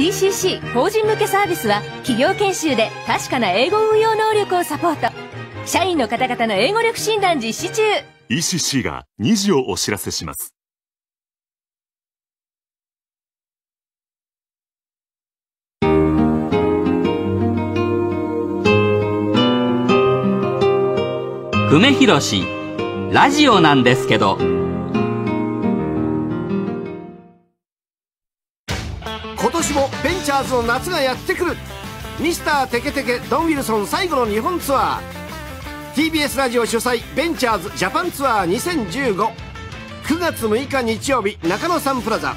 ECC 法人向けサービスは企業研修で確かな英語運用能力をサポート社員の方々の英語力診断実施中 ECC が2時をお知らせします久米宏ラジオなんですけどーズの夏がやってくるミスターテケテケドン・ウィルソン最後の日本ツアー TBS ラジオ主催ベンチャーズジャパンツアー20159月6日日曜日中野サンプラザ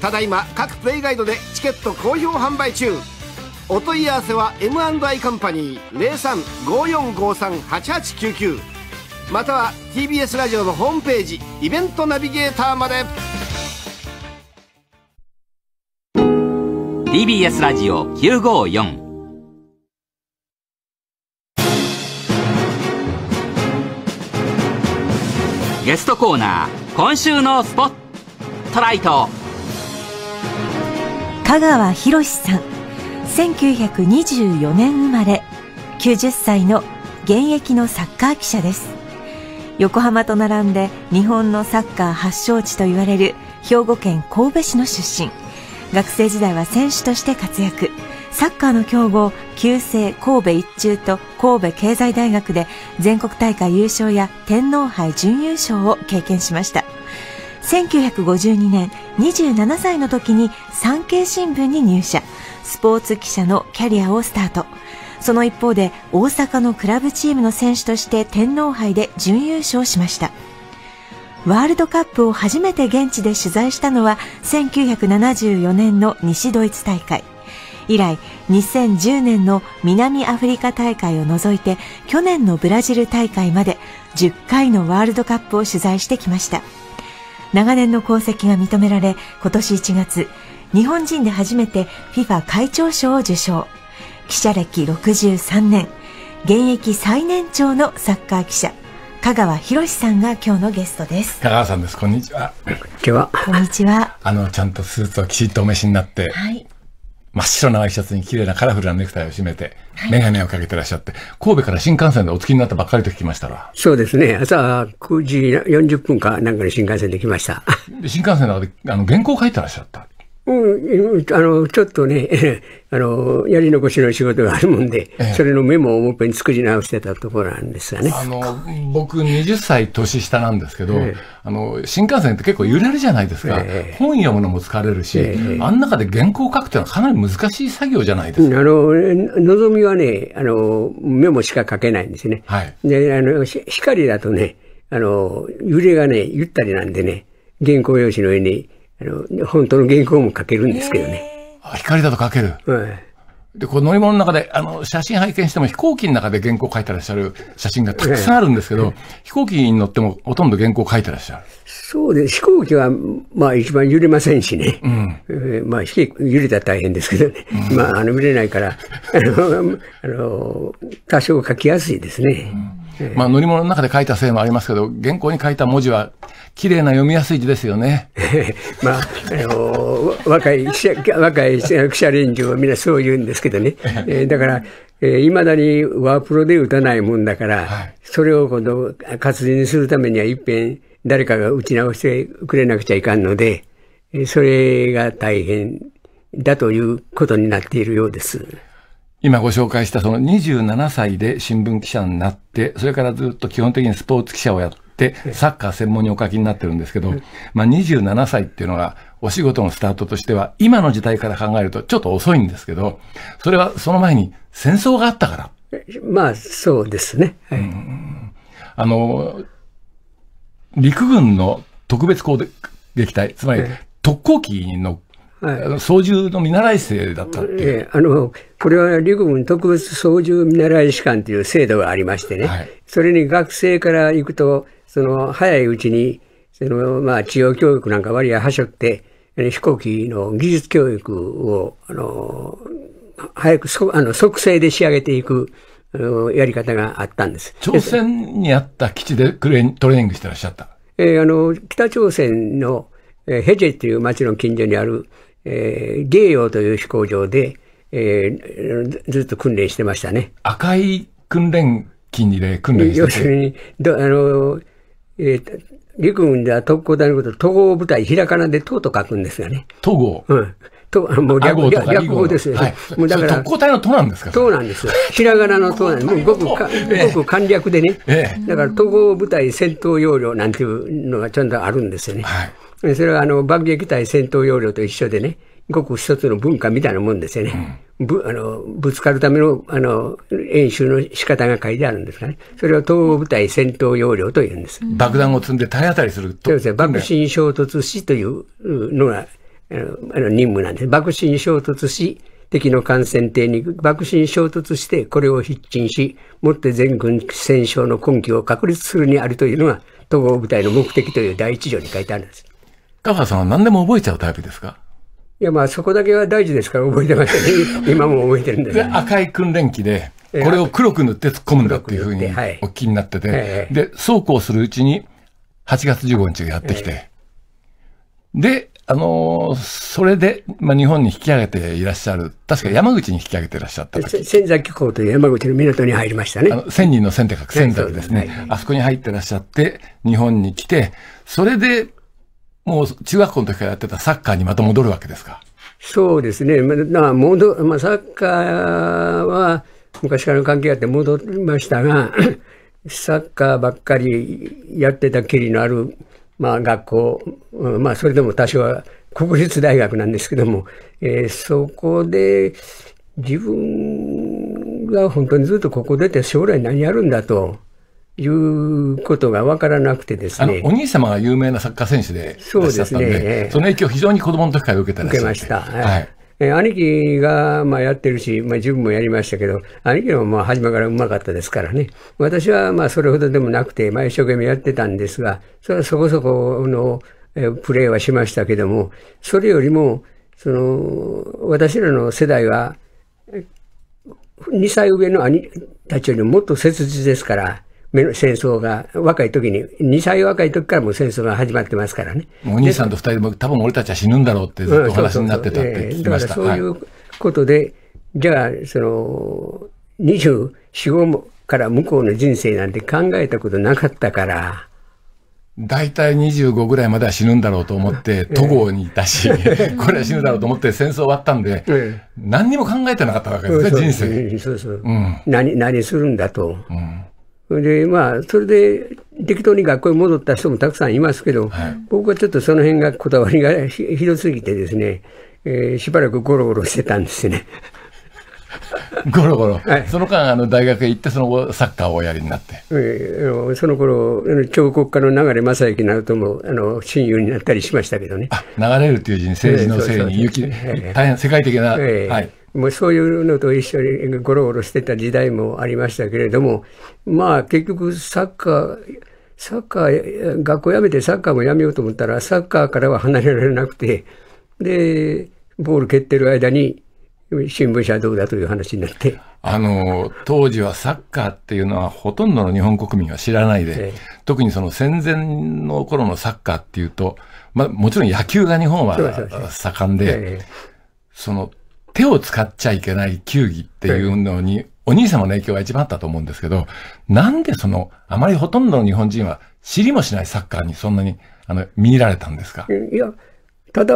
ただいま各プレイガイドでチケット好評販売中お問い合わせは M&I カンパニー0354538899または TBS ラジオのホームページイベントナビゲーターまで TBS ラジオ954ゲストコーナー今週のスポットライト香川博さん1924年生まれ90歳の現役のサッカー記者です横浜と並んで日本のサッカー発祥地と言われる兵庫県神戸市の出身学生時代は選手として活躍サッカーの強豪旧制神戸一中と神戸経済大学で全国大会優勝や天皇杯準優勝を経験しました1952年27歳の時に産経新聞に入社スポーツ記者のキャリアをスタートその一方で大阪のクラブチームの選手として天皇杯で準優勝しましたワールドカップを初めて現地で取材したのは1974年の西ドイツ大会。以来、2010年の南アフリカ大会を除いて、去年のブラジル大会まで10回のワールドカップを取材してきました。長年の功績が認められ、今年1月、日本人で初めて FIFA 会長賞を受賞。記者歴63年、現役最年長のサッカー記者。香川博さんが今日のゲストです香川さんですこんにちはこんにちはあのちゃんとスーツをきちっとお召しになって、はい、真っ白なワイシャツに綺麗なカラフルなネクタイを締めて、はい、眼鏡をかけてらっしゃって、神戸から新幹線でお着きになったばっかりと聞きましたら。そうですね。朝9時40分かなんかに新幹線で来ました。新幹線の中であの原稿を書いてらっしゃった。うん、あの、ちょっとね、あの、やり残しの仕事があるもんで、ええ、それのメモをもっぺん作り直してたところなんですがね。あの、僕20歳年下なんですけど、え、あの、新幹線って結構揺れるじゃないですか。本読むのも疲れるし、あん中で原稿を書くっていうのはかなり難しい作業じゃないですか。あの、望みはね、あの、メモしか書けないんですね。はい。で、あの、光だとね、あの、揺れがね、ゆったりなんでね、原稿用紙の上に、あの、本当の原稿も書けるんですけどね。あ、光だと書ける。はい。で、この乗り物の中で、あの、写真拝見しても飛行機の中で原稿書いてらっしゃる写真がたくさんあるんですけど、はい、飛行機に乗ってもほとんど原稿書いてらっしゃる。そうです。飛行機は、まあ一番揺れませんしね。うん。えー、まあ揺れたら大変ですけどね。うん、まあ、あの、見れないから、あの、あの、多少書きやすいですね。うんまあ、乗り物の中で書いたせいもありますけど、原稿に書いた文字は、綺麗な読みやすい字ですよね。まあ、あのー、若い、若い記者連中はみんなそう言うんですけどね。えー、だから、い、え、ま、ー、だにワープロで打たないもんだから、はい、それを今度活字にするためには一遍誰かが打ち直してくれなくちゃいかんので、それが大変だということになっているようです。今ご紹介したその27歳で新聞記者になって、それからずっと基本的にスポーツ記者をやって、サッカー専門にお書きになってるんですけど、まあ27歳っていうのがお仕事のスタートとしては、今の時代から考えるとちょっと遅いんですけど、それはその前に戦争があったから。まあそうですね。はい、あの、陸軍の特別攻撃隊、つまり特攻機に乗っはい、あの操縦の見習い生だったっていう、えー、あのこれは陸軍特別操縦見習い士官という制度がありましてね、はい、それに学生から行くと、その早いうちにその、まあ、治療教育なんか割合はしょって、飛行機の技術教育をあの早くそあの速成で仕上げていく。やり方があったんです。朝鮮にあった基地でトレーニングしてらっしゃったえー、あの北朝鮮の、えヘジェという町の近所にある、えー、芸用という飛行場で、えー、ずっと訓練してましたね。赤い訓練機にで訓練して要するに、どあの、えー、陸軍では特攻隊のこと、統合部隊、ひらかなで党と書くんですよね。統合うん。と、もう略語略語ですよ、ね。はい。もうだから。特攻隊の党なんですか党なんですよ。ひらがなの党なんです。も うごくか、ごく簡略でね。ええ、だから統合部隊戦闘要領なんていうのがちゃんとあるんですよね。はい。それはあの爆撃隊戦闘要領と一緒でね、ごく一つの文化みたいなもんですよね。うん、ぶあのぶつかるためのあの演習の仕方が書いてあるんですがね、それを東合部隊戦闘要領というんです。うん、爆弾を積んで体当たりするとそうですね、爆心衝突しというのがあの任務なんです。爆心衝突し、敵の艦船艇に爆心衝突して、これを筆沈し、もって全軍戦勝の根拠を確立するにあるというのが、統合部隊の目的という第一条に書いてあるんです。田川さんは何でも覚えちゃうタイプですかいや、まあ、そこだけは大事ですから覚えてますね。今も覚えてるんです、ね、で赤い訓練機で、これを黒く塗って突っ込むんだっていうふうにお気になってて、はい、で、そうこうするうちに、8月15日がやってきて、で、あのー、それで、まあ、日本に引き上げていらっしゃる、確か山口に引き上げていらっしゃった時仙崎港という山口の港に入りましたね。あの仙人の仙って書く仙崎ですね、はい、あそこに入ってらっしゃって、日本に来て、それで、もう中学校の時からやってたサッカーにまた戻るわけですかそうですね、まあ戻まあ、サッカーは昔からの関係があって戻りましたが、サッカーばっかりやってたきりのある、まあ、学校、まあ、それでも多少は国立大学なんですけども、えー、そこで自分が本当にずっとここ出て将来何やるんだと。いうことが分からなくてですね。お兄様が有名なサッカー選手でそうで、すね、その影響非常に子供の時から受けたらしゃ受けました。はい、え兄貴がまあやってるし、まあ、自分もやりましたけど、兄貴はまあ初めからうまかったですからね、私はまあそれほどでもなくて、まあ、一生懸命やってたんですが、それはそこそこのプレーはしましたけども、それよりも、その私らの世代は、2歳上の兄たちよりもっと切実ですから、戦争が、若い時に、2歳若い時からも戦争が始まってますからね。お兄さんと2人でも、多分俺たちは死ぬんだろうってずっとお話になってたって聞きました。そういうことで、はい、じゃあ、その、24、5から向こうの人生なんて考えたことなかったから、大体25ぐらいまでは死ぬんだろうと思って、都合にいたし、これは死ぬだろうと思って戦争終わったんで、何にも考えてなかったわけですね、人生。そうそう。何、何するんだと。うんで、まあ、それで適当に学校に戻った人もたくさんいますけど、はい、僕はちょっとその辺がこだわりがひどすぎてですね、えー、しばらくゴロゴロしてたんですね。ゴロゴロ、はい、その間あの大学へ行って、その後、サッカーをおやりになって、えー、その頃彫刻家の流れ正行などともあの親友になったりしましたけどね。流れるという字に、政治のせいに、大変世界的な、えー、はい、もうそういうのと一緒にゴロゴロしてた時代もありましたけれども、まあ結局サッカー、サッカー、学校辞めてサッカーもやめようと思ったら、サッカーからは離れられなくて、で、ボール蹴ってる間に、新聞社どうだという話になって。あの、当時はサッカーっていうのはほとんどの日本国民は知らないで、特にその戦前の頃のサッカーっていうと、まあもちろん野球が日本は盛んで、その手を使っちゃいけない球技っていうのに、お兄様の影響が一番あったと思うんですけど、なんでその、あまりほとんどの日本人は知りもしないサッカーにそんなに、あの、見入られたんですかいや、ただ、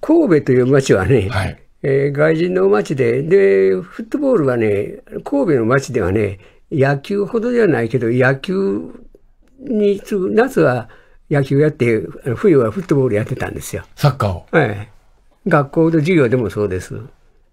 神戸という町はね、はい、えー、外人の町で、で、フットボールはね、神戸の町ではね、野球ほどではないけど、野球に、夏は野球やって、冬はフットボールやってたんですよ。サッカーをはい。学校の授業でもそうです。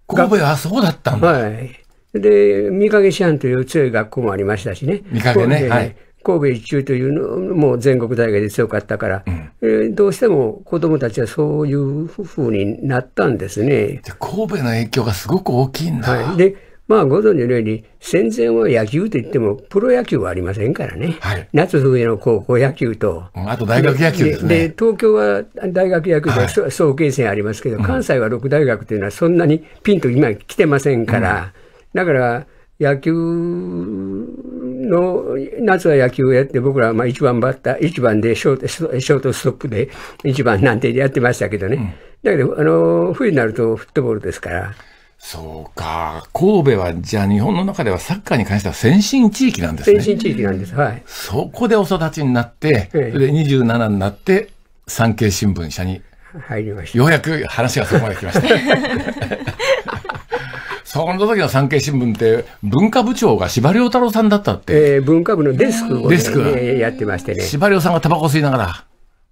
神戸はそうだったんはい。で、三影師範という強い学校もありましたしね。三影ね。はい。神戸一中というのも全国大会で強かったから、うん、えー、どうしても子どもたちはそういうふうになったんですね。神戸の影響がすごく大きいんだ、はい、でまあご存知のように、戦前は野球といっても、プロ野球はありませんからね、はい、夏冬の高校野球と、あと大学野球です、ね、で東京は大学野球で、総慶戦ありますけど、関西は六大学というのは、そんなにピンと今、来てませんから、うん、だから野球の、夏は野球をやって、僕らはまあ一番バッター、一番でショートショートストップで一番なんてやってましたけどね、うん、だけどあの、冬になるとフットボールですから。そうか。神戸は、じゃあ日本の中ではサッカーに関しては先進地域なんですね。先進地域なんです。はい。そこでお育ちになって、ええ、で27になって、産経新聞社に。入りました。ようやく話がそこまで来ました。その時の産経新聞って、文化部長が司馬遼太郎さんだったって。えー、文化部のデスクを、ね、デスク、やってましてね。司馬遼さんがタバコ吸いながら。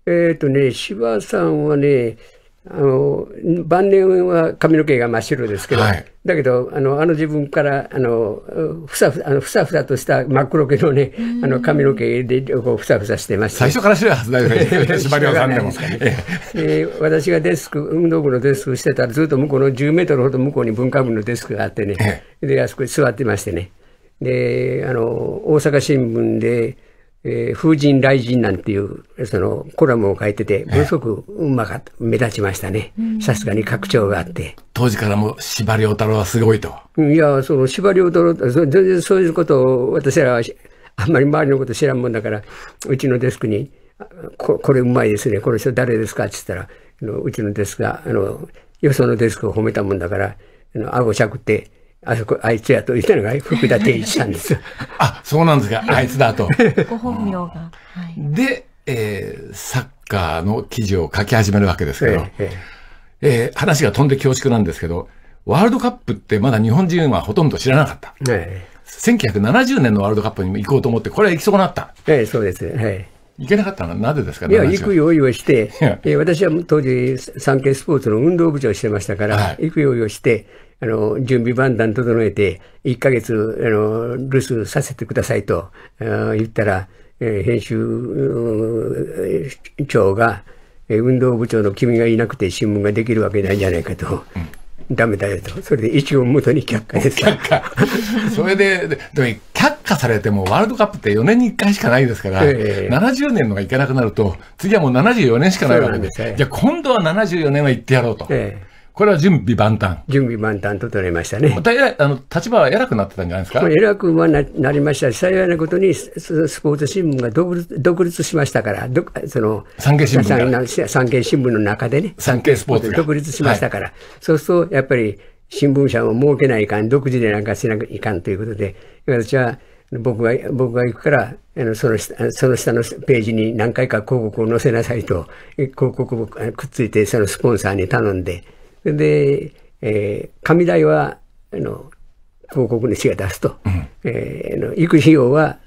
えっ、とね、司馬さんはね、あの晩年は髪の毛が真っ白ですけど、はい、だけどあのあの自分からあのふさふあのふさふさとした真っ黒系のねあの髪の毛でこうふさふさしてました、最初から知るはずだよね でえ私がデスク運動部のデスクしてたらずっと向こうの10メートルほど向こうに文化部のデスクがあってね、であそこに座ってましてねであの大阪新聞でえー、風神雷神なんていう、そのコラムを書いてて、ものすごくうまかった、目立ちましたね。さすがに拡張があって。当時からも司馬遼太郎はすごいと。いや、その司馬遼太郎、全然そういうことを私らはあんまり周りのこと知らんもんだから、うちのデスクに、ここれうまいですね、この人誰ですかって言ったら、うちのデスクが、あの、よそのデスクを褒めたもんだから、あの顎しゃくって、あそこ、あいつやと言ったのが福田定一さんです。あ、そうなんですか。あいつだと。ご本名が。で、えー、サッカーの記事を書き始めるわけですけど、えええー、話が飛んで恐縮なんですけど、ワールドカップってまだ日本人はほとんど知らなかった。ええ、1970年のワールドカップにも行こうと思って、これは行き損なった。ええ、そうです。はい。行けなかったのはなぜですか、ね、いや、行く用意をして、え私は当時、産経スポーツの運動部長をしてましたから、はい、行く用意をして、あの、準備万端整えて、1ヶ月、あの、留守させてくださいと、言ったら、えー、編集長が、えー、運動部長の君がいなくて新聞ができるわけないじゃないかと。うん、ダメだよと。それで一応元に却下です。却下。それで、でも却下されてもワールドカップって4年に1回しかないですから、えー、70年のがいかなくなると、次はもう74年しかないわけで、ではじゃあ今度は74年は行ってやろうと。えーこれは準備万端。準備万端と取れましたね。またあの立場は偉くなってたんじゃないですか。偉くはななりましたし、幸いなことにスポーツ新聞が独立独立しましたから、どその産経新聞産経新聞の中でね、産経スポーツ独立しましたから、はい、そうするとやっぱり新聞社を設けないかん、独自でなんかしなきゃいかんということで、私は僕が、僕が行くから、あのその下その下のページに何回か広告を載せなさいと、広告をくっついて、そのスポンサーに頼んで、で、えー、紙代は、あの、広告主が出すと。うん、えー、の行く費用は、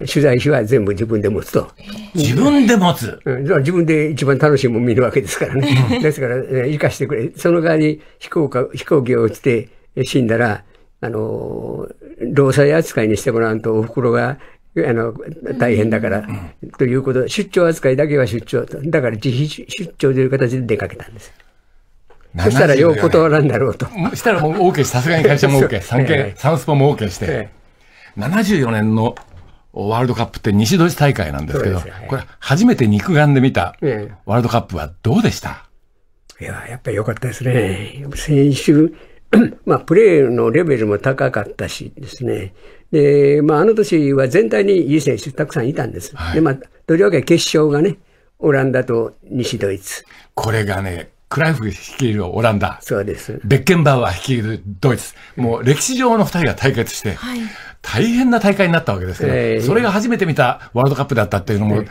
取材費は全部自分で持つと。自分で持つ、うん、自分で一番楽しいもの見るわけですからね。ですから、ね、生かしてくれ。その代わり飛行か、飛行機を落ちて死んだら、あの、労災扱いにしてもらうと、お袋が、あの、大変だから、うん、ということ、出張扱いだけは出張だから自費出張という形で出かけたんです。そしたらよう断らんだろうと。したらもう OK して、さすがに会社も OK、サンケ、サンスポも OK して、74年のワールドカップって西ドイツ大会なんですけど、ね、これ初めて肉眼で見たワールドカップはどうでした、いや、やっぱり良かったですね。先週、まあ、プレーのレベルも高かったしですね。で、まあ、あの年は全体にいい選手たくさんいたんです。はい、で、まあ、とりわけ決勝がね、オランダと西ドイツ。これがね、クライフ率いるオランダ。そうです。ベッケンバウアー率いるドイツ。もう歴史上の二人が対決して、はい、大変な大会になったわけですけど、えそれが初めて見たワールドカップだったっていうのも、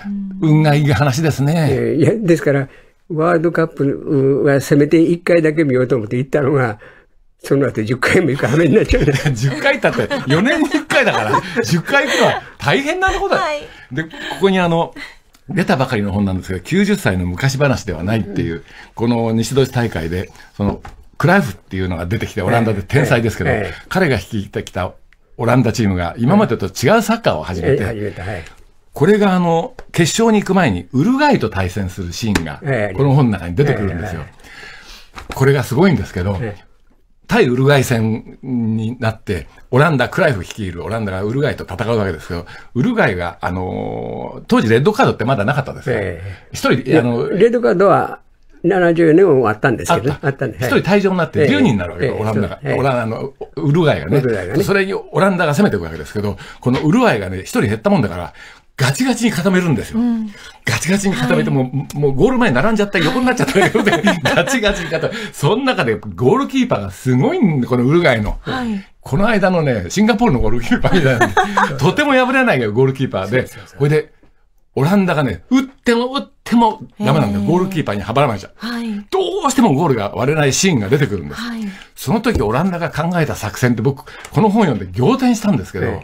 運がいい話ですね。えー、いや、ですから、ワールドカップはせめて1回だけ見ようと思って行ったのが、その後10回も行くは目になっちゃう。10 回行って、4年に1回だから、10回行くのは大変なことだ。はい、で、ここにあの、出たばかりの本なんですけど、90歳の昔話ではないっていう、この西ドイツ大会で、その、クライフっていうのが出てきて、オランダで天才ですけど、彼が率いてきたオランダチームが、今までと違うサッカーを始めて、これがあの、決勝に行く前にウルガイと対戦するシーンが、この本の中に出てくるんですよ。これがすごいんですけど、対ウルグアイ戦になって、オランダ、クライフ率いるオランダがウルグアイと戦うわけですけど、ウルグアイが、あのー、当時レッドカードってまだなかったですよ。一、えー、人、あの、レッドカードは、74年もあったんですけど、ね、あったんで一人退場になって10人になるわけよ、えー、オランダが。えー、オランダの、ウルガイがね。がねそれにオランダが攻めていくわけですけど、このウルガイがね、一人減ったもんだから、ガチガチに固めるんですよ。うん、ガチガチに固めて、はい、もう、もうゴール前並んじゃった横になっちゃったよはい、ガチガチに固め、その中でゴールキーパーがすごいんで、このウルガイの。はい、この間のね、シンガポールのゴールキーパーみたいな、とても破れないけど、ゴールキーパーで、これで、オランダがね、打っても打ってもダメなんだよ。ゴールキーパーに阻まれちゃう、はい。どうしてもゴールが割れないシーンが出てくるんです。はい、その時オランダが考えた作戦って僕、この本読んで仰天したんですけど、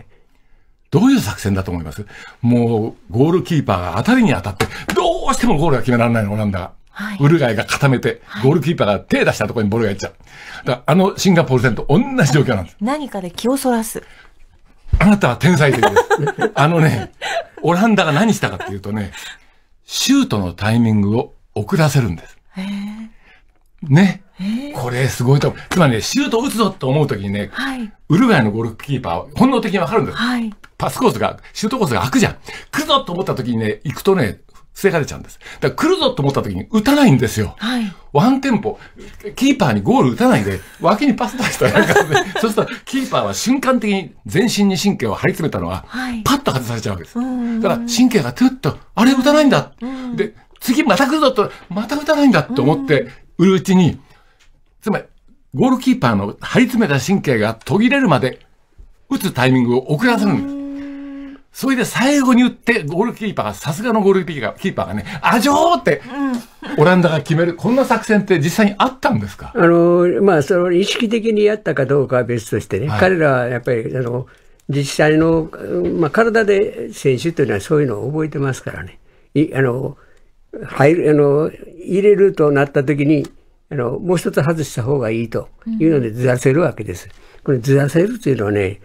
どういう作戦だと思いますもう、ゴールキーパーが当たりに当たって、どうしてもゴールが決められないの、オランダが。はい、ウルガイが固めて、ゴールキーパーが手出したところにボールがいっちゃう。だあのシンガポール戦と同じ状況なんです。何かで気をそらす。あなたは天才的です。あのね、オランダが何したかっていうとね、シュートのタイミングを遅らせるんです。へーね。これすごいと思う。つまりね、シュート打つぞと思うときにね、はい、ウルグアイのゴルフキーパー、本能的にわかるんです、はい、パスコースが、シュートコースが開くじゃん。来るぞと思ったときにね、行くとね、防がれちゃうんです。だから来るぞと思ったときに打たないんですよ。はい、ワンテンポ、キーパーにゴール打たないで、脇にパス出したらか、ね、そうするとキーパーは瞬間的に全身に神経を張り詰めたのは、はい、パッと外されちゃうわけです。だから神経がトゥッと、あれ打たないんだ。で、次また来るぞと、また打たないんだと思って、売るうちに、つまり、ゴールキーパーの張り詰めた神経が途切れるまで、打つタイミングを遅らせるんです。それで最後に打って、ゴールキーパーが、さすがのゴールキーパーキーパーがね、あじょーって、オランダが決める、こんな作戦って実際にあったんですかあの、まあ、その、意識的にやったかどうかは別としてね、はい、彼らはやっぱり、あの、実際の、まあ、体で選手というのはそういうのを覚えてますからね。いあの入る、あの、入れるとなった時に、あの、もう一つ外した方がいいというのでずらせるわけです。うん、このずらせるというのはね、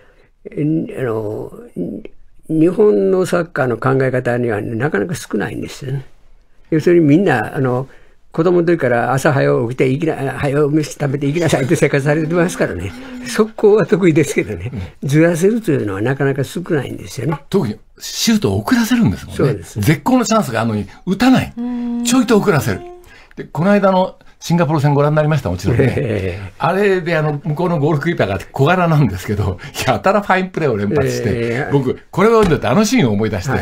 あの、日本のサッカーの考え方にはなかなか少ないんですよね。要するにみんな、あの、子供の時から朝早起きて、いきな、早飯食べて行きなさいって生活されてますからね。速攻は得意ですけどね、ずらせるというのはなかなか少ないんですよね。特にシュートを遅らせるんですもんね。そうです絶好のチャンスがあるのに、打たない。ちょいと遅らせる。で、この間のシンガポール戦ご覧になりました、もちろんね。あれで、あの、向こうのゴールクリーパーが小柄なんですけど、やたらファインプレーを連発して、僕、これを読んでてあのシーンを思い出して、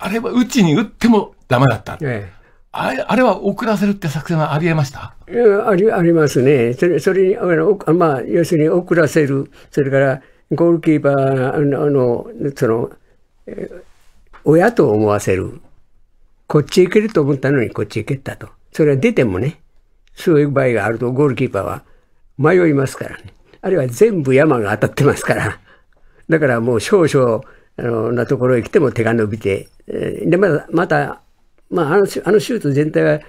あれはうちに打ってもダメだった。えあれあれは遅らせるって作戦はありえましたありありますね、それそれにあの、まあ、要するに遅らせる、それからゴールキーパーあのあのその、親と思わせる、こっち行けると思ったのにこっち行けたと、それは出てもね、そういう場合があると、ゴールキーパーは迷いますからね、あるいは全部山が当たってますから、だからもう少々あのなところへ来ても手が伸びて、でまたまたまあ、あの、あのシュート全体は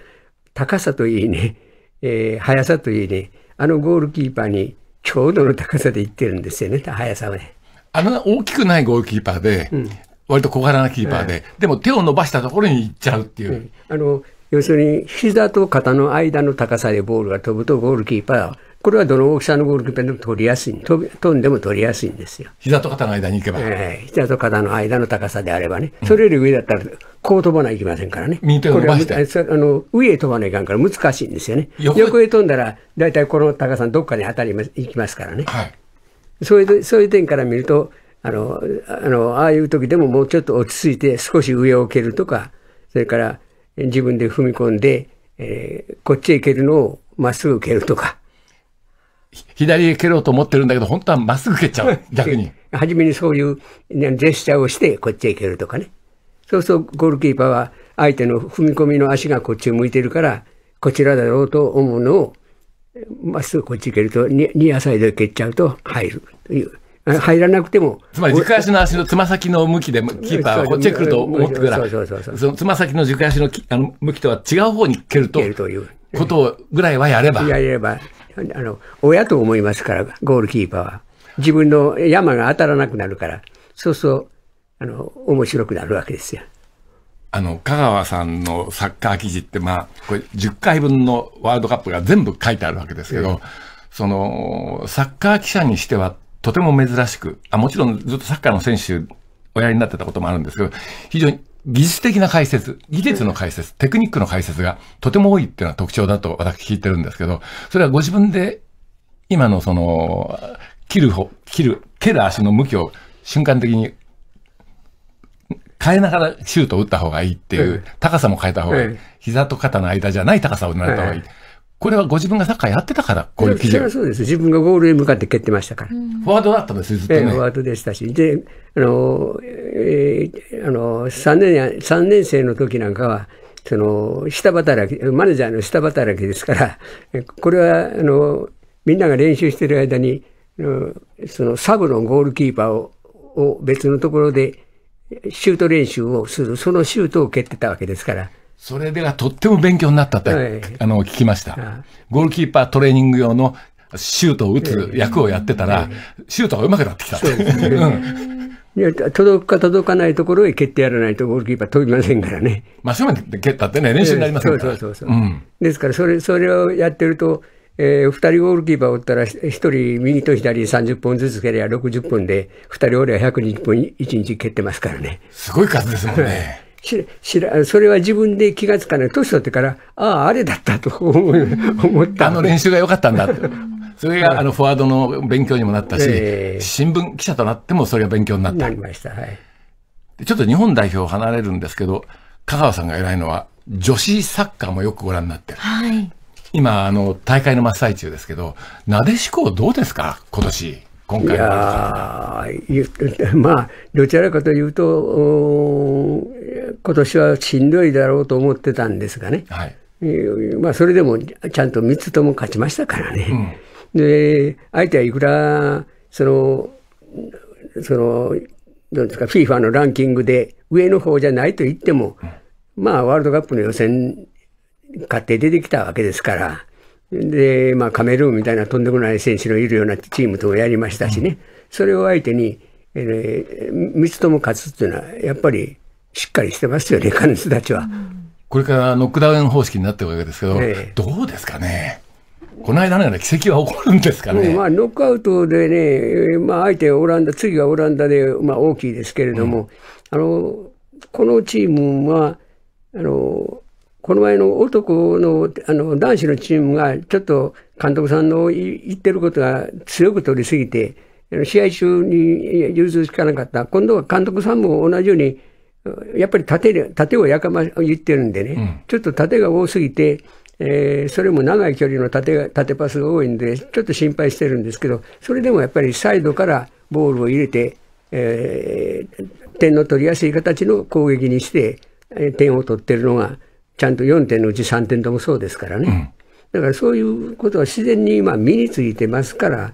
高さといいね、えー、速さといいね、あのゴールキーパーに強度の高さでいってるんですよね、速さはね。あの大きくないゴールキーパーで、うん、割と小柄なキーパーで、はい、でも手を伸ばしたところに行っちゃうっていう。うん、あの要するに膝と肩の間の高さでボールが飛ぶとゴールキーパーはこれはどの大きさのゴールキーパーでも取りやすい飛飛んでも取りやすいんですよ膝と肩の間に行けば、えー、膝と肩の間の高さであればねそれより上だったら、こう飛ばないといけませんからね。右手を伸ばして。あの上へ飛ばないかんから難しいんですよね。横へ飛んだら、大体この高さのどっかに当たりますいきますからね。はい。そういう、そういう点から見ると、あの、あの、ああいう時でももうちょっと落ち着いて少し上を蹴るとか、それから、自分で踏み込んで、えー、こっちへ行けるのをまっすぐ蹴るとか。左へ蹴ろうと思ってるんだけど、本当はまっすぐ蹴っちゃう。逆に。初めにそういう、ね、ジェスチャーをして、こっちへ蹴るとかね。そうすると、ゴールキーパーは、相手の踏み込みの足がこっち向いてるから、こちらだろうと思うのを、まっすぐこっち蹴ると、ニアサイドへ蹴っちゃうと入るという。入らなくても。つまり軸足の足のつま先の向きでキーパーはこっちへ来ると思ってから、そのつま先の軸足のあの向きとは違う方に蹴ると。蹴るという。ことぐらいはやれば。やれば。あの、親と思いますから、ゴールキーパーは。自分の山が当たらなくなるから、そうそう、あの、面白くなるわけですよ。あの、香川さんのサッカー記事って、まあ、これ10回分のワールドカップが全部書いてあるわけですけど、うん、その、サッカー記者にしてはとても珍しく、あ、もちろんずっとサッカーの選手、おやりになってたこともあるんですけど、非常に技術的な解説、技術の解説、テクニックの解説がとても多いっていうのは特徴だと私聞いてるんですけど、それはご自分で今のその、切る方、切る、蹴る足の向きを瞬間的に変えながらシュートを打った方がいいっていう、高さも変えた方がいい、膝と肩の間じゃない高さを狙った方がいい。これはご自分がサッカーやってたから、こういう記事そうです。自分がゴールへ向かって蹴ってましたから。フォワードだったんですよ、ずっと、ね、フォワードでしたし。で、あの、えー、あの、3年、三年生の時なんかは、その、下働き、マネージャーの下働きですから、これは、あの、みんなが練習してる間に、そのサブのゴールキーパーをを別のところでシュート練習をする、そのシュートを蹴ってたわけですから。それではとっても勉強になったって、はい、あの、聞きました。ゴールキーパートレーニング用のシュートを打つ役をやってたら、シュートが上手くなってきたって。届くか届かないところへ蹴ってやらないとゴールキーパー飛びませんからね。真正面で蹴ったってね、練習になりますから、そうそうそうそう、うん、ですからそれ、それをやってると、えー、人ゴールキーパーおったら、一人右と左30本ずつ蹴りゃ60本で、二人おりゃ120本一日蹴ってますからね。すごい数ですもんね。しらそれは自分で気がつかない。年取ってから、ああ、あれだったと 思った。あの練習が良かったんだと。それが、あの、フォワードの勉強にもなったし、えー、新聞記者となってもそれは勉強になった。なりました。はい。ちょっと日本代表を離れるんですけど、香川さんが偉いのは、女子サッカーもよくご覧になってる。はい。今、あの、大会の真っ最中ですけど、なでしこどうですか今年。今回いやまあ、どちらかというと、今年はしんどいだろうと思ってたんですがね、はいまあ、それでもちゃんと3つとも勝ちましたからね、うん、で相手はいくらその、その、なんですか、FIFA のランキングで上の方じゃないと言っても、うん、まあ、ワールドカップの予選、勝って出てきたわけですから。で、まあ、カメルーンみたいなとんでもない選手のいるようなチームともやりましたしね、それを相手に、えー、三つとも勝つっていうのは、やっぱりしっかりしてますよね、彼女たちは。これからノックダウン方式になってるわけですけど、えー、どうですかね。この間のような奇跡は起こるんですかね、まあ、ノックアウトでね、まあ、相手オランダ、次はオランダで、まあ、大きいですけれども、うん、あのこのチームはあのこの前の男の、あの、男子のチームが、ちょっと監督さんの言ってることが強く取りすぎて、試合中に融通しかなかった。今度は監督さんも同じように、やっぱり縦縦をやかま言ってるんでね、うん、ちょっと縦が多すぎて、えー、それも長い距離の縦縦パスが多いんで、ちょっと心配してるんですけど、それでもやっぱりサイドからボールを入れて、えー、点の取りやすい形の攻撃にして、えー、点を取ってるのが、ちゃんと4点のうち3点ともそうですからね。うん、だからそういうことは自然に今身についてますから、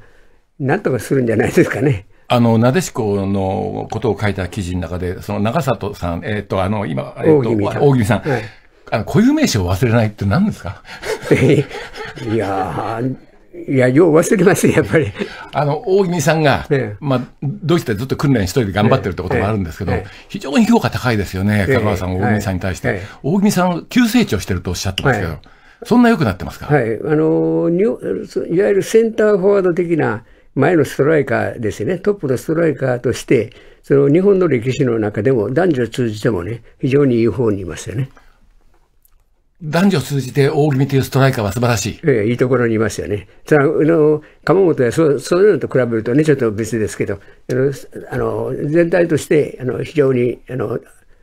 なんとかするんじゃないですかね。あの、なでしこのことを書いた記事の中で、その長里さん、えっ、ー、と、あの、今、えっ、ー、と、大君さん、はい、あの固有名詞を忘れないって何ですか いやー、いや、よう忘れますやっぱり。あの、大泉さんが、ええ、まあ、ドイツでずっと訓練一人で頑張ってるってこともあるんですけど、え、非常に評価高いですよね、香川さん、大泉さんに対して。大泉さん、急成長してるとおっしゃってますけど、はい、そんな良くなってますかはい。あのいわゆるセンターフォワード的な、前のストライカーですね、トップのストライカーとして、その日本の歴史の中でも、男女通じてもね、非常にいい方にいますよね。男女通じて大組というストライカーは素晴らしい。ええ、いいところにいますよね。それあの、鎌本やそうそういうのと比べるとね、ちょっと別ですけど、あの、全体として、あの、非常に、あの、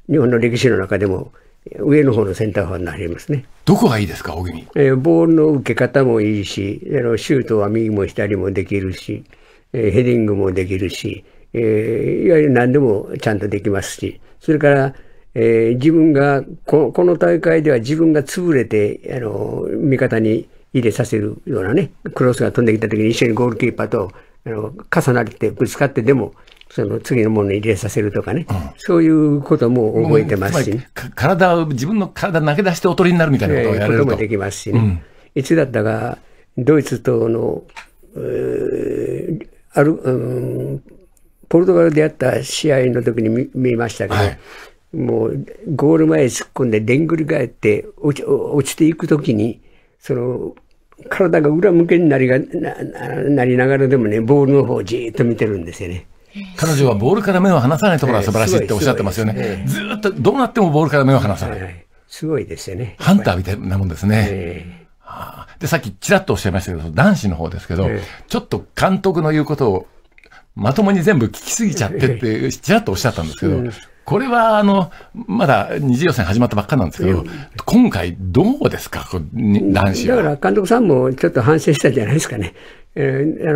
日本の歴史の中でも、上の方のセンターファンになりますね。どこがいいですか、大組。ええ、ボールの受け方もいいし、あのシュートは右も左もできるし、えー、ヘディングもできるし、えー、いわゆる何でもちゃんとできますし、それから、えー、自分がこ、この大会では自分が潰れて、あの、味方に入れさせるようなね、クロスが飛んできた時に一緒にゴールキーパーと、あの、重なってぶつかってでも、その次のものに入れさせるとかね、うん、そういうことも覚えてますし、ね、体を、自分の体投げ出しておとりになるみたいなことをやると、えー、こともできますしね、うん、いつだったか、ドイツとの、えある、うん、ポルトガルでやった試合の時に見見ましたけど、はいもうゴール前へ突っ込んででんぐり返って落ち落ちていくときに、その、体が裏向けになりがなりながらでもね、ボールの方をじーっと見てるんですよね。彼女はボールから目を離さないところが素晴らしいっておっしゃってますよね。えー、ずっとどうなってもボールから目を離さない。すごいですよね。ハンターみたいなもんですね。えーはあ、で、さっきちらっとおっしゃいましたけど、男子の方ですけど、えー、ちょっと監督の言うことをまともに全部聞きすぎちゃってって、ちらっとおっしゃったんですけど、これはあのまだ二次予選始まったばっかなんですけど、うん、今回、どうですか、男子は。だから監督さんもちょっと反省したんじゃないですかね、えー、あ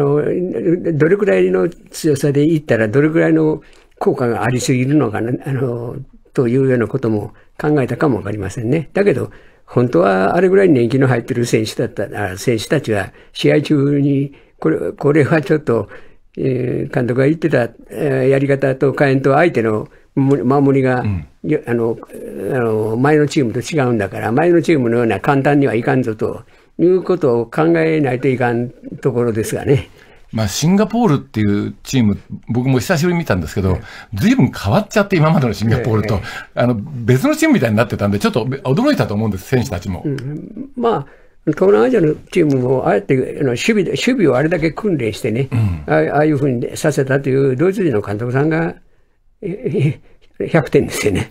のどれくらいの強さでいったら、どれくらいの効果がありすぎるのかなあのというようなことも考えたかも分かりませんね。だけど本当はあれぐらい年季の入ってる選手だった選手たちは、試合中にこれ、これはちょっと、えー、監督が言ってた、えー、やり方と会員と相手の守りが、うん、あのあの前のチームと違うんだから、前のチームのような簡単にはいかんぞということを考えないといかんところですがね。まあ、シンガポールっていうチーム、僕も久しぶりに見たんですけど、ずいぶん変わっちゃって、今までのシンガポールと、あの別のチームみたいになってたんで、ちょっと驚いたと思うんです、選手たちも。うん、まあ東南アジアのチームも、ああやって守備守備をあれだけ訓練してね、うん、ああいうふうにさせたというドイツ人の監督さんがええ100点ですよね。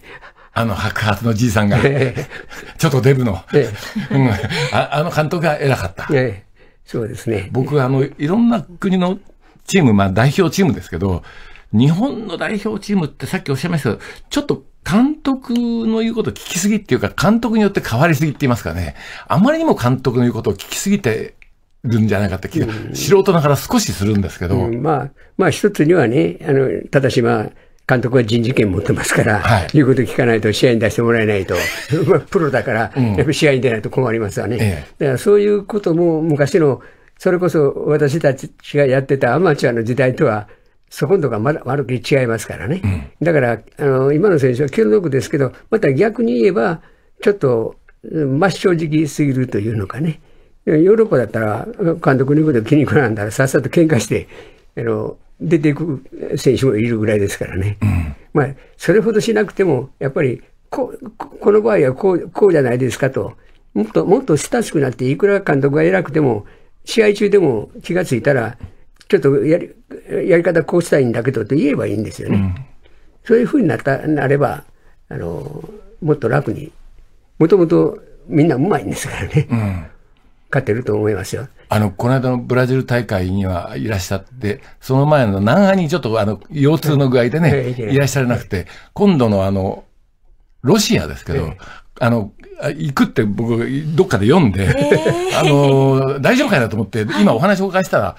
あの白髪のじいさんが、ちょっとデブの、ええうん、ああの監督が偉かった。ええ、そうですね。僕はあの、いろんな国のチーム、まあ代表チームですけど、日本の代表チームってさっきおっしゃいましたけど、ちょっと監督の言うこと聞きすぎっていうか、監督によって変わりすぎって言いますかね、あまりにも監督の言うことを聞きすぎてるんじゃないかって気が、うん、素人ながら少しするんですけど。うん、まあ、まあ一つにはね、あの、ただしまあ、監督は人事権持ってますから、はい、言うこと聞かないと試合に出してもらえないと、プロだから、やっぱ試合に出ないと困りますわね。うんええ、だからそういうことも昔の、それこそ私たちがやってたアマチュアの時代とは、そこんとはまだ悪く違いますからね。うん、だから、あの、今の選手は気の毒ですけど、また逆に言えば、ちょっと、真っ正直すぎるというのかね。ヨーロッパだったら、監督の言うこと気に食らんだら、さっさと喧嘩して、あの、出ていく選手もいるぐらいですからね。うん、まあ、それほどしなくても、やっぱりこ、この場合はこう、こうじゃないですかと。もっと、もっと親しくなって、いくら監督が偉くても、試合中でも気がついたら、ちょっとやり、やり方こうしたいんだけどと言えばいいんですよね。うん、そういうふうになった、なれば、あの、もっと楽に、もともとみんなうまいんですからね。うん勝てると思いますよ。あの、この間のブラジル大会にはいらっしゃって、その前の南アにちょっとあの、腰痛の具合でね、いらっしゃらなくて、今度のあの、ロシアですけど、あの、行くって僕、どっかで読んで、あの、大丈夫かなと思って、今お話を伺いしたら、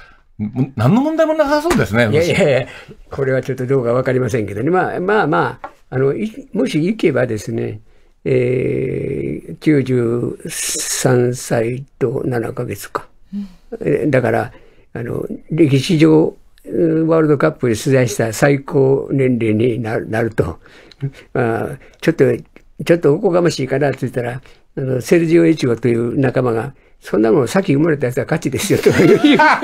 何の問題もなさそうですね。いやいやいや、これはちょっとどうかわかりませんけどね。まあまあまあ、あの、もし行けばですね、えー、93歳と7ヶ月か。うん、だから、あの、歴史上、ワールドカップで取材した最高年齢になると、まあ、ちょっと、ちょっとおこがましいかなって言ったら、あの、セルジオ・エチゴという仲間が、そんなもの、さっき生まれたやつは勝ちですよ、とか言う。さ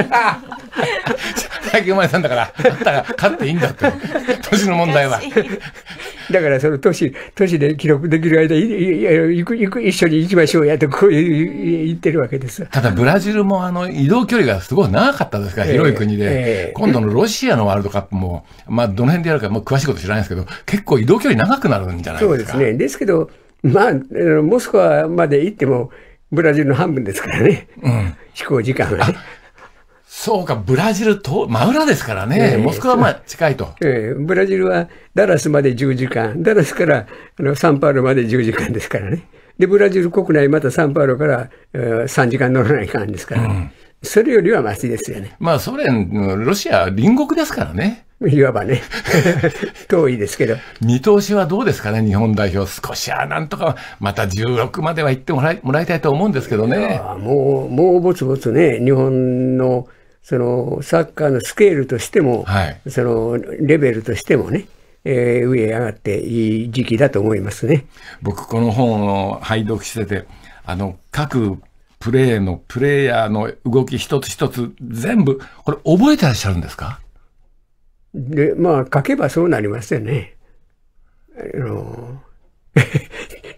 っき生まれたんだから、あんたが勝っていいんだって、年の問題は。だからその都市、都市で記録できる間、いいいいく一緒に行きましょうやと、こういう言ってるわけです。ただブラジルもあの移動距離がすごい長かったですから、広い国で、今度のロシアのワールドカップも、まあどの辺でやるかもう詳しいこと知らないですけど、結構移動距離長くなるんじゃないですか。そうですね。ですけど、まあ、モスクワまで行っても、ブラジルの半分ですからね、うん、飛行時間がね。そうか、ブラジルと、真裏ですからね、えー、モスクワは近いと、えー、ブラジルはダラスまで10時間、ダラスからあのサンパウロまで10時間ですからね。で、ブラジル国内またサンパウロから、えー、3時間乗らないかんですから、うんそれよりはマシですよね。まあ、ソ連、ロシア、隣国ですからね。いわばね。遠いですけど。見通しはどうですかね、日本代表。少しはなんとか、また16までは行ってもらいもらいたいと思うんですけどね。もう、もうぼつぼつね、日本のそのサッカーのスケールとしても、はい、そのレベルとしてもね、えー、上へ上がっていい時期だと思いますね僕、この本を拝読してて、あの各プレーのプレイヤーの動き一つ一つ、全部、これ、覚えてらっしゃるんですかでまあ、書けばそうなりますよね。あの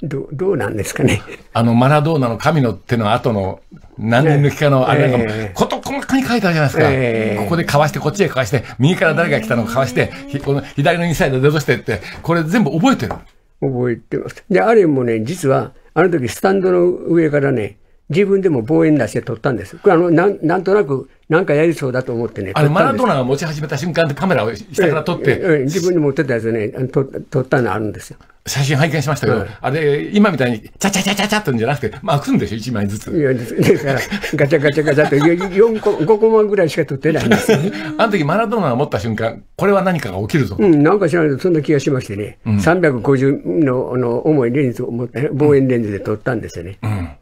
どどうなんですかね。あの、マラドーナの神の手の後の何年抜きかの、あれなんかも、こと細かに書いてあるじゃないですか。えー、ここでかわして、こっちへかわして、右から誰が来たのかかわして、この左のインサイドでどうしてって、これ全部覚えてる覚えてます。で、あれもね、実は、あの時スタンドの上からね、自分でも望遠出して撮ったんです。これあの、なん、なんとなく、なんかやりそうだと思ってね。あの、マラドーナが持ち始めた瞬間でカメラを下から撮って。えええ、自分で持ってたやつね、撮撮ったのあるんですよ。写真拝見しましたけど、うん、あれ、今みたいに、ちゃちゃちゃちゃちゃってんじゃなくて、まあ、くんでしょ、1枚ずつ。いや、ですから、ガチャガチャガチャって、4個、5個万ぐらいしか撮ってないんですよ、あの時、マラドーナが持った瞬間、これは何かが起きるぞ。うん、なんか知らないけど、そんな気がしましてね、うん、350の、あの、重いレンズを持って、望遠レンズで撮ったんですよね。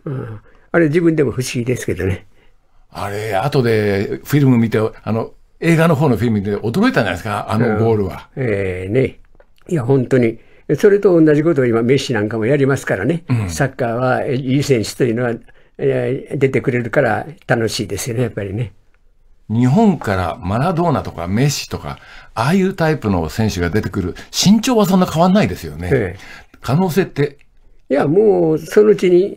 うん、うんあれ自分でも不思議ですけどね。あれ、後でフィルム見て、あの、映画の方のフィルム見て驚いたんじゃないですか、あのゴールは。うん、ええー、ね。いや、本当に。それと同じことを今、メッシなんかもやりますからね。うん、サッカーはいい選手というのは、えー、出てくれるから楽しいですよね、やっぱりね。日本からマラドーナとかメッシとか、ああいうタイプの選手が出てくる、身長はそんな変わんないですよね。ええ、可能性っていや、もう、そのうちに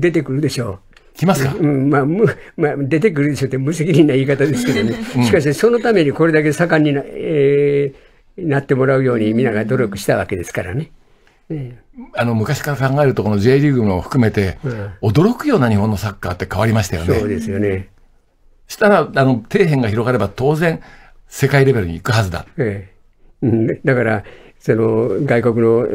出てくるでしょう。来ますか、うんまあむまあ、出てくるでしょうって無責任な言い方ですけどね、しかし、そのためにこれだけ盛んにな,、えー、なってもらうように、皆が努力したわけですからね。あの昔から考えると、この J リーグも含めて、驚くような日本のサッカーって変わりましたよね。そうですよね。したら、あの底辺が広がれば、当然、世界レベルに行くはずだ。ええだから、その外国の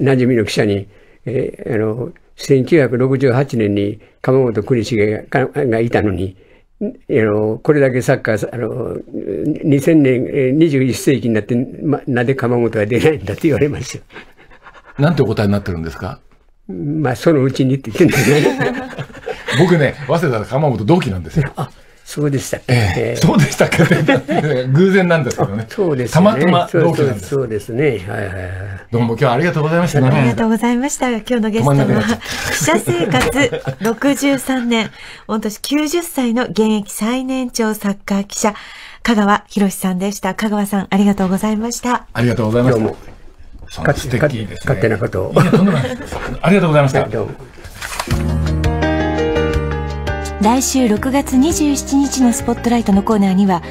なじみの記者に、えー、あの1968年に鎌本国重ががいたのに、あのこれだけサッカーあの2000年21世紀になって、ま、なぜ鎌本が出ないんだって言われましなんてお答えになってるんですかまあそのうちにって言ってんですね。僕ね、早稲田の鎌本同期なんですよ。そうでしたっけ、ええ、そうでしたっけ偶然なんですけどね。そうです、ね、たまたま同期なんです。そうですね。はいはいはい。どうも今日はありがとうございました、ありがとうございました。今日のゲストは、記者生活63年、御年90歳の現役最年長サッカー記者、香川博さんでした。香川さん、ありがとうございました。ありがとうございました。素敵で勝手なことを。ありがとうございました。来週6月27日のスポットライトのコーナーには